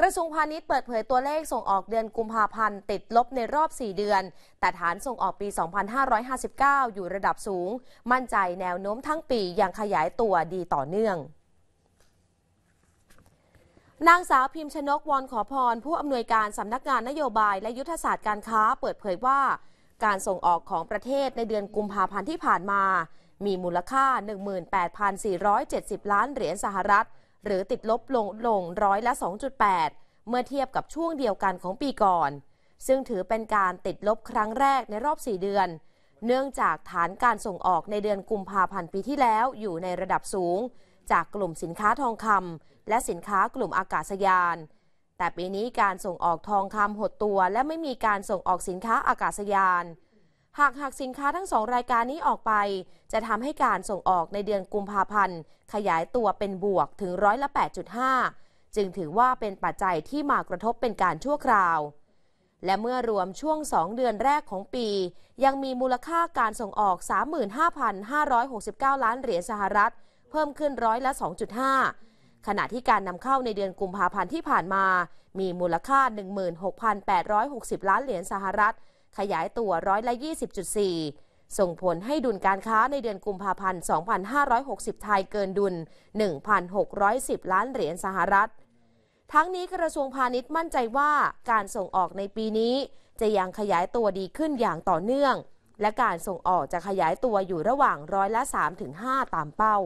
กระทรวงพาณิชย์เปิดเผยตัวเลขส่งออกเดือนกุมภาพันธ์ติดลบในรอบ 4 เดือน แต่ฐานส่งออกปี 2559 อยู่ระดับสูง มั่นใจแนวโน้มทั้งปียังขยายตัวดีต่อเนื่อง นางสาวพิมพ์ชนกวอนขอพรผู้อำนวยการสำนักงานนโยบายและยุทธศาสตร์การค้าเปิดเผยว่า การส่งออกของประเทศในเดือนกุมภาพันธ์ที่ผ่านมา มีมูลค่า 18,470 ล้านเหรียญสหรัฐหรือติดลบลงลงร้อยละ 2.8 เมื่อเทียบกับช่วงเดียวกันของปีก่อน ซึ่งถือเป็นการติดลบครั้งแรกในรอบ 4 เดือน เนื่องจากฐานการส่งออกในเดือนกุมภาพันธ์ปีที่แล้วอยู่ในระดับสูง จากกลุ่มสินค้าทองคำและสินค้ากลุ่มอากาศยาน แต่ปีนี้การส่งออกทองคำหดตัว และไม่มีการส่งออกสินค้าอากาศยานหากหักสินค้าทั้งสองรายการนี้ออกไป จะทำให้การส่งออกในเดือนกุมภาพันธ์ ขยายตัวเป็นบวกถึงร้อยละ 8.5 จึงถือว่าเป็นปัจจัยที่มากระทบเป็นการชั่วคราว และเมื่อรวมช่วง 2 เดือนแรกของปี ยังมีมูลค่าการส่งออก 35,569 ล้านเหรียญสหรัฐ เพิ่มขึ้นร้อยละ2.5 ขณะที่การนำเข้าในเดือนกุมภาพันธ์ที่ผ่านมา มีมูลค่า 16,860 ล้านเหรียญสหรัฐขยายตัวร้อยละ 20.4 ส่งผลให้ดุลการค้าในเดือนกุมภาพันธ์ 2560 ไทยเกินดุล1,610 ล้านเหรียญสหรัฐ ทั้งนี้กระทรวงพาณิชย์มั่นใจว่าการส่งออกในปีนี้จะยังขยายตัวดีขึ้นอย่างต่อเนื่อง และการส่งออกจะขยายตัวอยู่ระหว่างร้อยละ 3-5 ตามเป้า